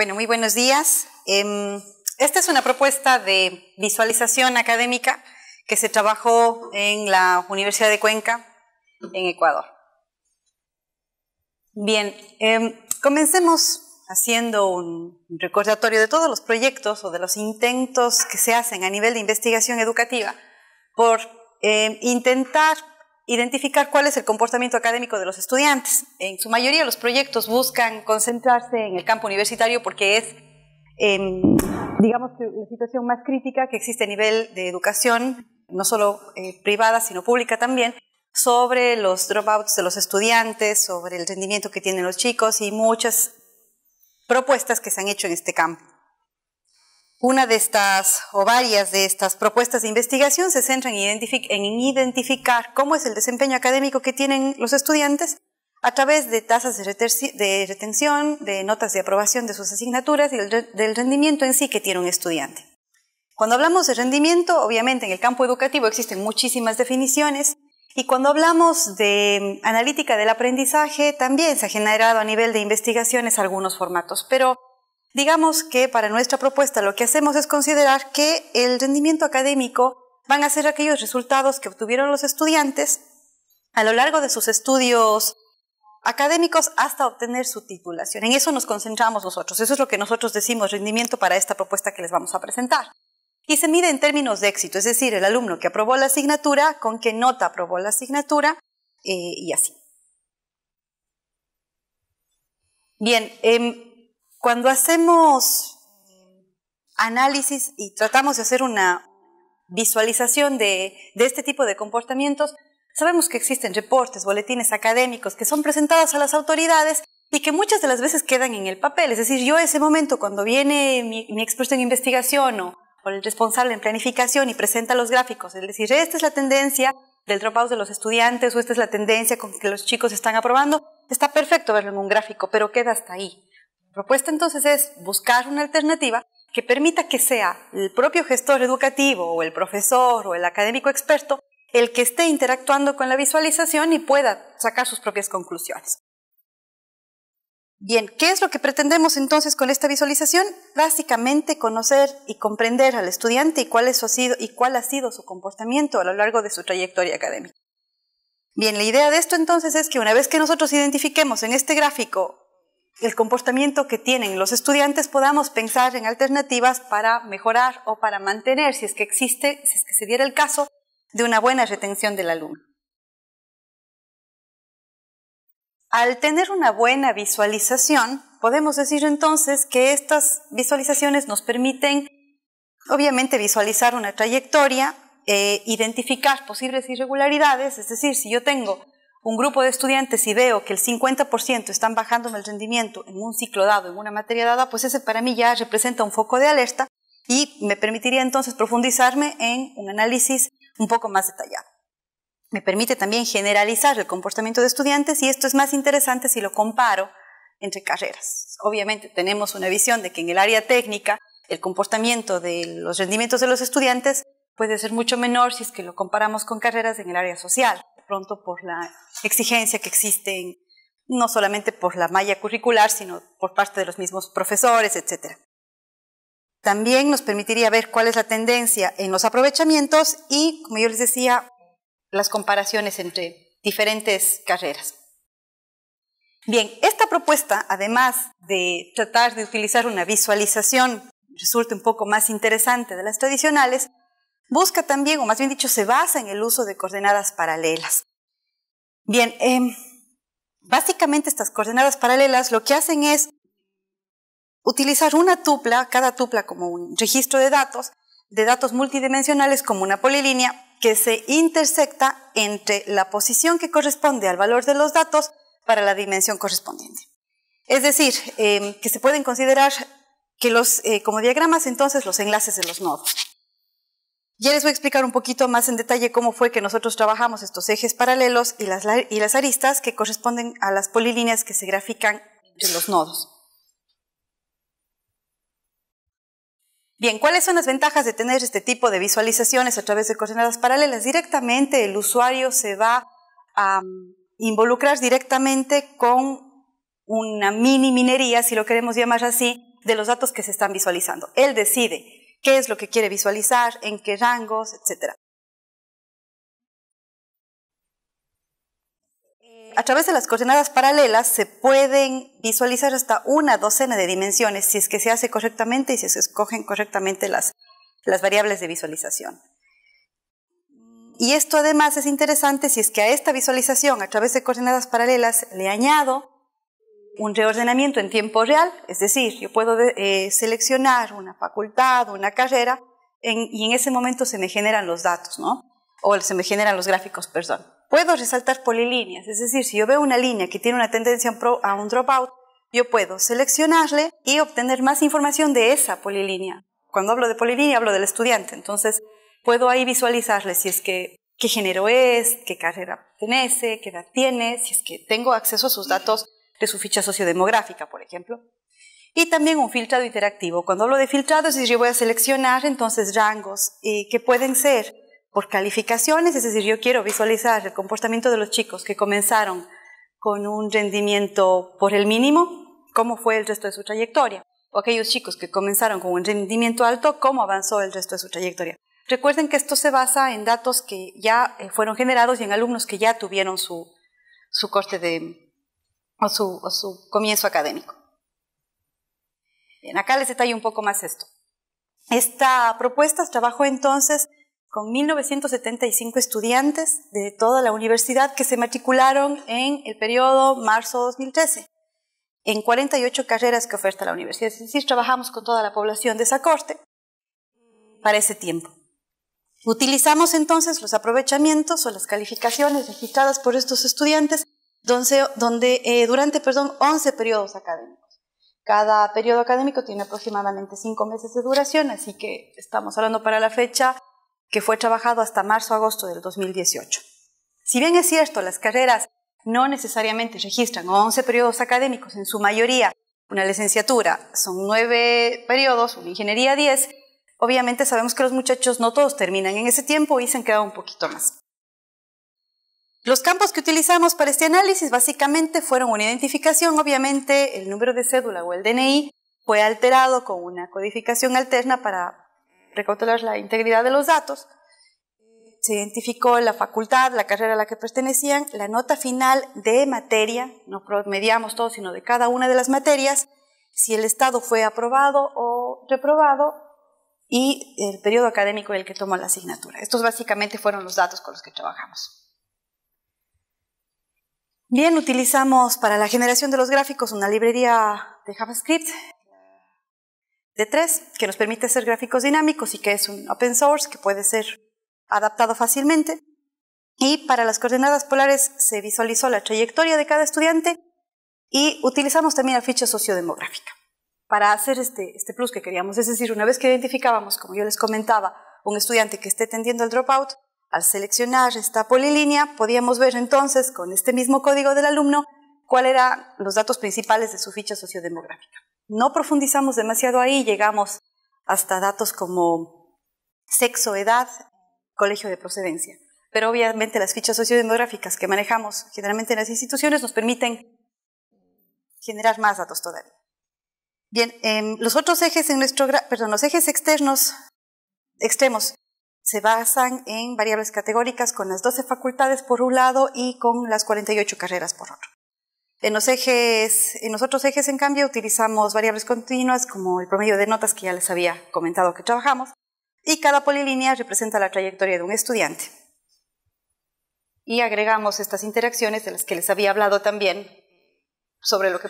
Bueno, muy buenos días. Em, esta es una propuesta de visualización académica que se trabajó en la Universidad de Cuenca, en Ecuador. Bien, em, comencemos haciendo un recordatorio de todos los proyectos o de los intentos que se hacen a nivel de investigación educativa por em, intentar identificar cuál es el comportamiento académico de los estudiantes. En su mayoría los proyectos buscan concentrarse en el campo universitario porque es, em, digamos, la situación más crítica que existe a nivel de educación, no solo eh, privada, sino pública también, sobre los dropouts de los estudiantes, sobre el rendimiento que tienen los chicos y muchas propuestas que se han hecho en este campo. Una de estas o varias de estas propuestas de investigación se centran en, identificar cómo es el desempeño académico que tienen los estudiantes a través de tasas de, retención, de notas de aprobación de sus asignaturas y del rendimiento en sí que tiene un estudiante. Cuando hablamos de rendimiento, obviamente en el campo educativo existen muchísimas definiciones y cuando hablamos de mm, analítica del aprendizaje, también se ha generado a nivel de investigaciones algunos formatos, pero Digamos que para nuestra propuesta lo que hacemos es considerar que el rendimiento académico van a ser aquellos resultados que obtuvieron los estudiantes a lo largo de sus estudios académicos hasta obtener su titulación. En eso nos concentramos nosotros. Eso es lo que nosotros decimos rendimiento para esta propuesta que les vamos a presentar. Y se mide en términos de éxito, es decir, el alumno que aprobó la asignatura, con qué nota aprobó la asignatura eh, y así. Bien, em, cuando hacemos eh, análisis y tratamos de hacer una visualización de, este tipo de comportamientos, sabemos que existen reportes, boletines académicos que son presentados a las autoridades y que muchas de las veces quedan en el papel. Es decir, yo ese momento cuando viene mi, experto en investigación o, o, el responsable en planificación y presenta los gráficos, es decir, esta es la tendencia del dropout de los estudiantes o esta es la tendencia con que los chicos están aprobando, está perfecto verlo en un gráfico, pero queda hasta ahí. La propuesta entonces es buscar una alternativa que permita que sea el propio gestor educativo o el profesor o el académico experto el que esté interactuando con la visualización y pueda sacar sus propias conclusiones. Bien, ¿qué es lo que pretendemos entonces con esta visualización? Básicamente conocer y comprender al estudiante y cuál, es y cuál ha sido su comportamiento a lo largo de su trayectoria académica. Bien, la idea de esto entonces es que una vez que nosotros identifiquemos en este gráfico el comportamiento que tienen los estudiantes, podamos pensar en alternativas para mejorar o para mantener, si es que existe, si es que se diera el caso, de una buena retención del alumno. Al tener una buena visualización, podemos decir entonces que estas visualizaciones nos permiten, obviamente, visualizar una trayectoria, eh, identificar posibles irregularidades, es decir, si yo tengo un grupo de estudiantes y veo que el 50% están bajándome el rendimiento en un ciclo dado, en una materia dada, pues ese para mí ya representa un foco de alerta y me permitiría entonces profundizarme en un análisis un poco más detallado. Me permite también generalizar el comportamiento de estudiantes y esto es más interesante si lo comparo entre carreras. Obviamente tenemos una visión de que en el área técnica el comportamiento de los rendimientos de los estudiantes puede ser mucho menor si es que lo comparamos con carreras en el área social pronto por la exigencia que existe, no solamente por la malla curricular, sino por parte de los mismos profesores, etc. También nos permitiría ver cuál es la tendencia en los aprovechamientos y, como yo les decía, las comparaciones entre diferentes carreras. Bien, esta propuesta, además de tratar de utilizar una visualización, resulta un poco más interesante de las tradicionales, busca también, o más bien dicho, se basa en el uso de coordenadas paralelas. Bien, em, básicamente estas coordenadas paralelas lo que hacen es utilizar una tupla, cada tupla como un registro de datos, de datos multidimensionales como una polilínea que se intersecta entre la posición que corresponde al valor de los datos para la dimensión correspondiente. Es decir, em, que se pueden considerar eh, como diagramas entonces los enlaces de los nodos. Ya les voy a explicar un poquito más en detalle cómo fue que nosotros trabajamos estos ejes paralelos y las, y las aristas que corresponden a las polilíneas que se grafican entre los nodos. Bien, ¿cuáles son las ventajas de tener este tipo de visualizaciones a través de coordenadas paralelas? Directamente el usuario se va a um, involucrar directamente con una mini minería, si lo queremos llamar así, de los datos que se están visualizando. Él decide qué es lo que quiere visualizar, en qué rangos, etc. Eh, a través de las coordenadas paralelas se pueden visualizar hasta una docena de dimensiones si es que se hace correctamente y si se escogen correctamente las, las variables de visualización. Y esto además es interesante si es que a esta visualización a través de coordenadas paralelas le añado un reordenamiento en tiempo real, es decir, yo puedo eh, seleccionar una facultad, o una carrera, y en ese momento se me generan los datos, ¿no? O se me generan los gráficos, perdón. Puedo resaltar polilíneas, es decir, si yo veo una línea que tiene una tendencia a un dropout, yo puedo seleccionarle y obtener más información de esa polilínea. Cuando hablo de polilínea hablo del estudiante, entonces puedo ahí visualizarle si es que qué género es, qué carrera pertenece, qué edad tiene, si es que tengo acceso a sus datos de su ficha sociodemográfica, por ejemplo. Y también un filtrado interactivo. Cuando hablo de filtrado, es decir, yo voy a seleccionar entonces rangos eh, que pueden ser por calificaciones, es decir, yo quiero visualizar el comportamiento de los chicos que comenzaron con un rendimiento por el mínimo, cómo fue el resto de su trayectoria, o aquellos chicos que comenzaron con un rendimiento alto, cómo avanzó el resto de su trayectoria. Recuerden que esto se basa en datos que ya eh, fueron generados y en alumnos que ya tuvieron su corte de, o su, comienzo académico. acá les detallo un poco más esto. Esta propuesta trabajó entonces con 1975 estudiantes de toda la universidad que se matricularon en el periodo marzo 2013, en 48 carreras que oferta la universidad. Es decir, trabajamos con toda la población de esa corte para ese tiempo. Utilizamos entonces los aprovechamientos o las calificaciones registradas por estos estudiantes donde, eh, durante perdón, 11 periodos académicos. Cada periodo académico tiene aproximadamente 5 meses de duración, así que estamos hablando para la fecha que fue trabajado hasta marzo-agosto del 2018. Si bien es cierto, las carreras no necesariamente registran 11 periodos académicos, en su mayoría una licenciatura son 9 periodos, una ingeniería 10, obviamente sabemos que los muchachos no todos terminan en ese tiempo y se han quedado un poquito más. Los campos que utilizamos para este análisis básicamente fueron una identificación, obviamente el número de cédula o el DNI fue alterado con una codificación alterna para recautelar la integridad de los datos. Se identificó la facultad, la carrera a la que pertenecían, la nota final de materia, no mediamos todo, sino de cada una de las materias, si el estado fue aprobado o reprobado y el periodo académico en el que tomó la asignatura. Estos básicamente fueron los datos con los que trabajamos. Bien, utilizamos para la generación de los gráficos una librería de JavaScript de tres, que nos permite hacer gráficos dinámicos y que es un open source que puede ser adaptado fácilmente. Y para las coordenadas polares se visualizó la trayectoria de cada estudiante y utilizamos también la ficha sociodemográfica para hacer este, este plus que queríamos. Es decir, una vez que identificábamos, como yo les comentaba, un estudiante que esté tendiendo el dropout, al seleccionar esta polilínea, podíamos ver entonces con este mismo código del alumno cuáles eran los datos principales de su ficha sociodemográfica. No profundizamos demasiado ahí, llegamos hasta datos como sexo, edad, colegio de procedencia. Pero obviamente las fichas sociodemográficas que manejamos generalmente en las instituciones nos permiten generar más datos todavía. Bien, los otros ejes en nuestro, los ejes externos, extremos se basan en variables categóricas con las 12 facultades por un lado y con las 48 carreras por otro. En los, en otros ejes, en cambio, utilizamos variables continuas como el promedio de notas que ya les había comentado que trabajamos y cada polilínea representa la trayectoria de un estudiante. Y agregamos estas interacciones de las que les había hablado también sobre lo que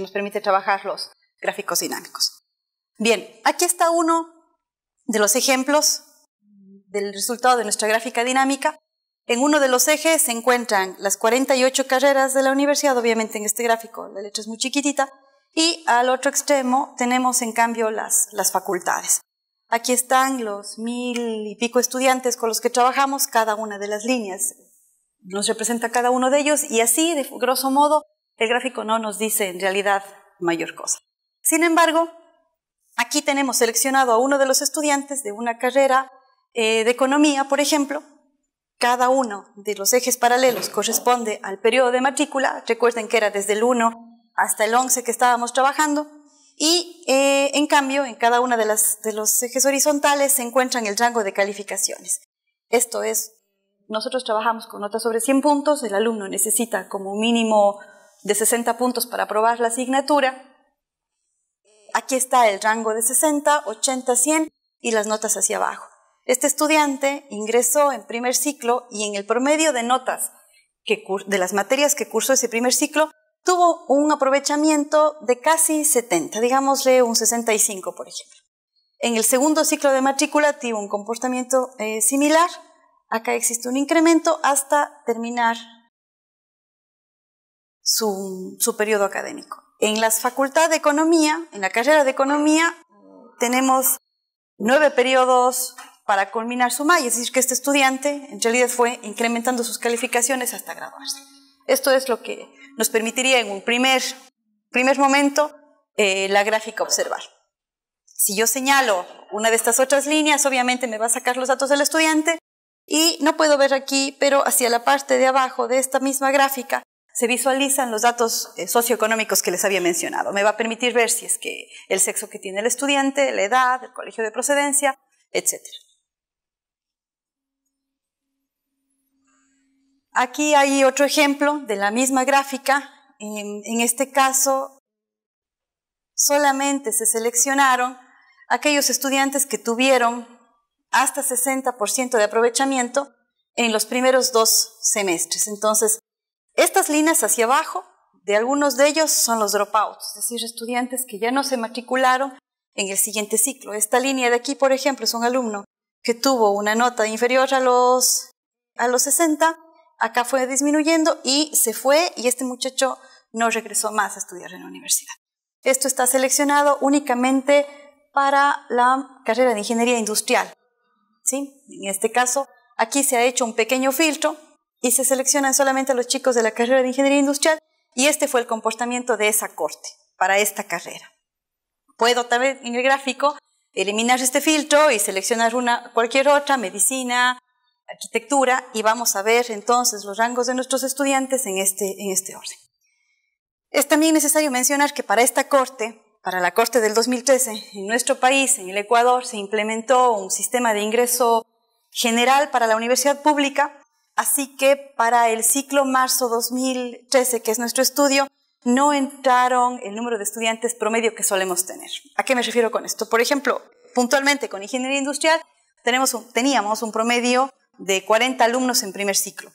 nos permite trabajar los gráficos dinámicos. Bien, aquí está uno de los ejemplos del resultado de nuestra gráfica dinámica, en uno de los ejes se encuentran las 48 carreras de la universidad, obviamente en este gráfico la letra es muy chiquitita, y al otro extremo tenemos en cambio las, las facultades. Aquí están los mil y pico estudiantes con los que trabajamos, cada una de las líneas nos representa cada uno de ellos y así, de grosso modo, el gráfico no nos dice en realidad mayor cosa. Sin embargo, aquí tenemos seleccionado a uno de los estudiantes de una carrera eh, de economía, por ejemplo, cada uno de los ejes paralelos corresponde al periodo de matrícula. Recuerden que era desde el 1 hasta el 11 que estábamos trabajando. Y eh, en cambio, en cada uno de, de los ejes horizontales se encuentran el rango de calificaciones. Esto es, nosotros trabajamos con notas sobre 100 puntos, el alumno necesita como mínimo de 60 puntos para aprobar la asignatura. Aquí está el rango de 60, 80, 100 y las notas hacia abajo. Este estudiante ingresó en primer ciclo y en el promedio de notas de las materias que cursó ese primer ciclo, tuvo un aprovechamiento de casi 70, digámosle un 65, por ejemplo. En el segundo ciclo de matrícula tuvo un comportamiento eh, similar. Acá existe un incremento hasta terminar su, su periodo académico. En la facultad de economía, en la carrera de economía, tenemos nueve periodos para culminar su MAI, Es decir, que este estudiante en realidad fue incrementando sus calificaciones hasta graduarse. Esto es lo que nos permitiría en un primer, momento eh, la gráfica observar. Si yo señalo una de estas otras líneas, obviamente me va a sacar los datos del estudiante y no puedo ver aquí, pero hacia la parte de abajo de esta misma gráfica se visualizan los datos eh, socioeconómicos que les había mencionado. Me va a permitir ver si es que el sexo que tiene el estudiante, la edad, el colegio de procedencia, etcétera. Aquí hay otro ejemplo de la misma gráfica. En, este caso, solamente se seleccionaron aquellos estudiantes que tuvieron hasta 60% de aprovechamiento en los primeros dos semestres. Entonces, estas líneas hacia abajo, de algunos de ellos son los dropouts, es decir, estudiantes que ya no se matricularon en el siguiente ciclo. Esta línea de aquí, por ejemplo, es un alumno que tuvo una nota inferior a los, a los 60 acá fue disminuyendo y se fue y este muchacho no regresó más a estudiar en la universidad. Esto está seleccionado únicamente para la carrera de ingeniería industrial. ¿sí? En este caso, aquí se ha hecho un pequeño filtro y se seleccionan solamente a los chicos de la carrera de ingeniería industrial y este fue el comportamiento de esa corte para esta carrera. Puedo también en el gráfico eliminar este filtro y seleccionar una, cualquier otra, medicina, arquitectura y vamos a ver entonces los rangos de nuestros estudiantes en este, en este orden. Es también necesario mencionar que para esta corte, para la corte del 2013, en nuestro país, en el Ecuador, se implementó un sistema de ingreso general para la universidad pública, así que para el ciclo marzo 2013, que es nuestro estudio, no entraron el número de estudiantes promedio que solemos tener. ¿A qué me refiero con esto? Por ejemplo, puntualmente con ingeniería industrial, teníamos un promedio de 40 alumnos en primer ciclo.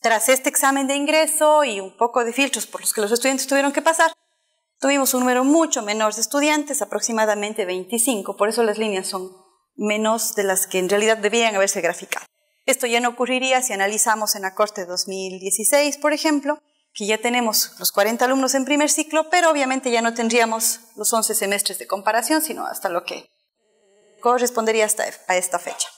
Tras este examen de ingreso y un poco de filtros por los que los estudiantes tuvieron que pasar, tuvimos un número mucho menor de estudiantes, aproximadamente 25, por eso las líneas son menos de las que en realidad debían haberse graficado. Esto ya no ocurriría si analizamos en la corte 2016, por ejemplo, que ya tenemos los 40 alumnos en primer ciclo, pero obviamente ya no tendríamos los 11 semestres de comparación, sino hasta lo que correspondería hasta a esta fecha.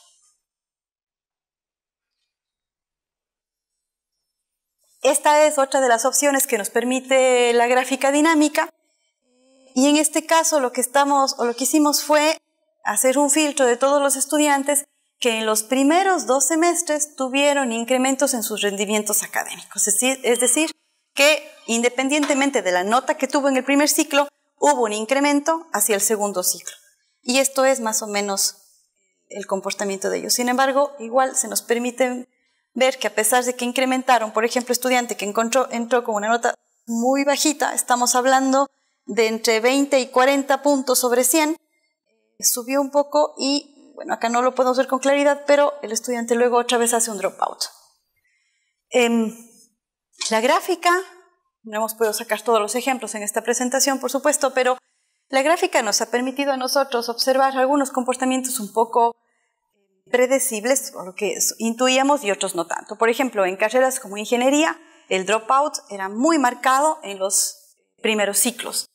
Esta es otra de las opciones que nos permite la gráfica dinámica. Y en este caso lo que estamos o lo que hicimos fue hacer un filtro de todos los estudiantes que en los primeros dos semestres tuvieron incrementos en sus rendimientos académicos. Es decir, que independientemente de la nota que tuvo en el primer ciclo, hubo un incremento hacia el segundo ciclo. Y esto es más o menos el comportamiento de ellos. Sin embargo, igual se nos permiten ver que a pesar de que incrementaron, por ejemplo, estudiante que encontró, entró con una nota muy bajita, estamos hablando de entre 20 y 40 puntos sobre 100, eh, subió un poco y, bueno, acá no lo podemos ver con claridad, pero el estudiante luego otra vez hace un dropout. Em, la gráfica, no hemos podido sacar todos los ejemplos en esta presentación, por supuesto, pero la gráfica nos ha permitido a nosotros observar algunos comportamientos un poco predecibles, o lo que intuíamos y otros no tanto. Por ejemplo, en carreras como ingeniería, el dropout era muy marcado en los primeros ciclos.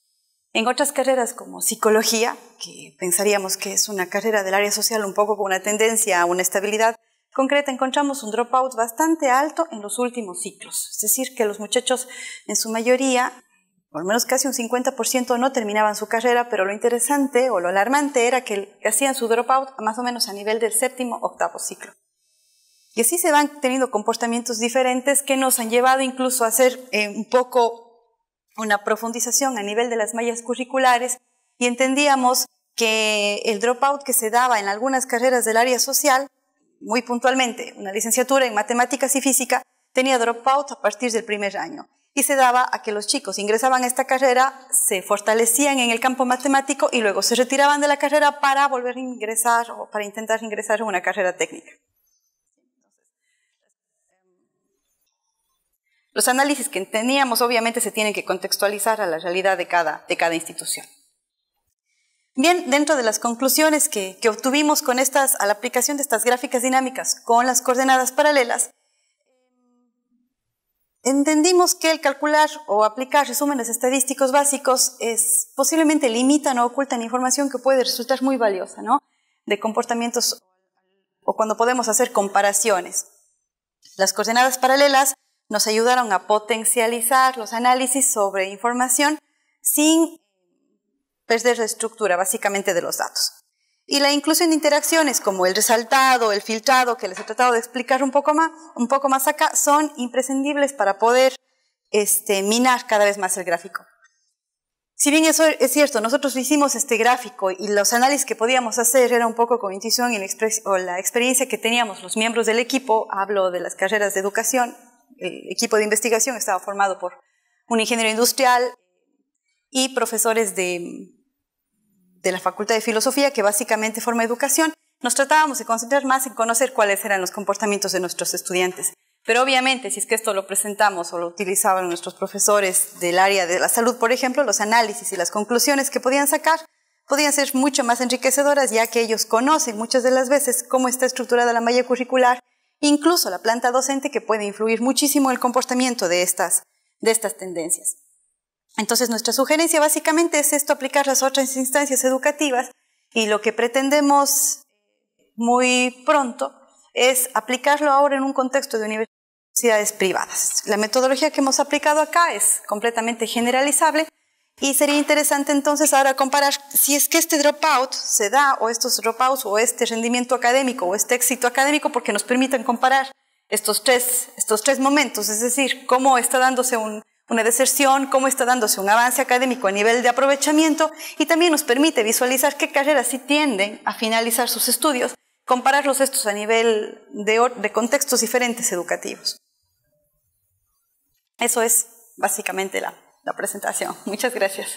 En otras carreras como psicología, que pensaríamos que es una carrera del área social un poco con una tendencia a una estabilidad concreta, encontramos un dropout bastante alto en los últimos ciclos. Es decir, que los muchachos en su mayoría por lo menos casi un 50% no terminaban su carrera, pero lo interesante o lo alarmante era que hacían su dropout más o menos a nivel del séptimo, octavo ciclo. Y así se van teniendo comportamientos diferentes que nos han llevado incluso a hacer eh, un poco una profundización a nivel de las mallas curriculares y entendíamos que el dropout que se daba en algunas carreras del área social, muy puntualmente, una licenciatura en matemáticas y física, tenía dropout a partir del primer año y se daba a que los chicos ingresaban a esta carrera, se fortalecían en el campo matemático y luego se retiraban de la carrera para volver a ingresar o para intentar ingresar a una carrera técnica. Los análisis que teníamos obviamente se tienen que contextualizar a la realidad de cada, de cada institución. Bien, dentro de las conclusiones que, que obtuvimos con estas, a la aplicación de estas gráficas dinámicas con las coordenadas paralelas, Entendimos que el calcular o aplicar resúmenes estadísticos básicos es, posiblemente limitan o ocultan información que puede resultar muy valiosa, ¿no? De comportamientos o cuando podemos hacer comparaciones. Las coordenadas paralelas nos ayudaron a potencializar los análisis sobre información sin perder la estructura básicamente de los datos y la inclusión de interacciones como el resaltado, el filtrado, que les he tratado de explicar un poco más, un poco más acá, son imprescindibles para poder este, minar cada vez más el gráfico. Si bien eso es cierto, nosotros hicimos este gráfico y los análisis que podíamos hacer era un poco con intuición y o la experiencia que teníamos los miembros del equipo, hablo de las carreras de educación, el equipo de investigación estaba formado por un ingeniero industrial y profesores de, de la Facultad de Filosofía, que básicamente forma educación, nos tratábamos de concentrar más en conocer cuáles eran los comportamientos de nuestros estudiantes. Pero obviamente, si es que esto lo presentamos o lo utilizaban nuestros profesores del área de la salud, por ejemplo, los análisis y las conclusiones que podían sacar podían ser mucho más enriquecedoras, ya que ellos conocen muchas de las veces cómo está estructurada la malla curricular, incluso la planta docente que puede influir muchísimo el comportamiento de de estas tendencias. Entonces, nuestra sugerencia básicamente es esto, aplicar las otras instancias educativas y lo que pretendemos muy pronto es aplicarlo ahora en un contexto de universidades privadas. La metodología que hemos aplicado acá es completamente generalizable y sería interesante entonces ahora comparar si es que este dropout se da o estos dropouts o este rendimiento académico o este éxito académico porque nos permiten comparar estos tres, estos tres momentos, es decir, cómo está dándose un, una deserción, cómo está dándose un avance académico a nivel de aprovechamiento y también nos permite visualizar qué carreras sí tienden a finalizar sus estudios, compararlos estos a nivel de, contextos diferentes educativos. Eso es básicamente la, presentación. Muchas gracias.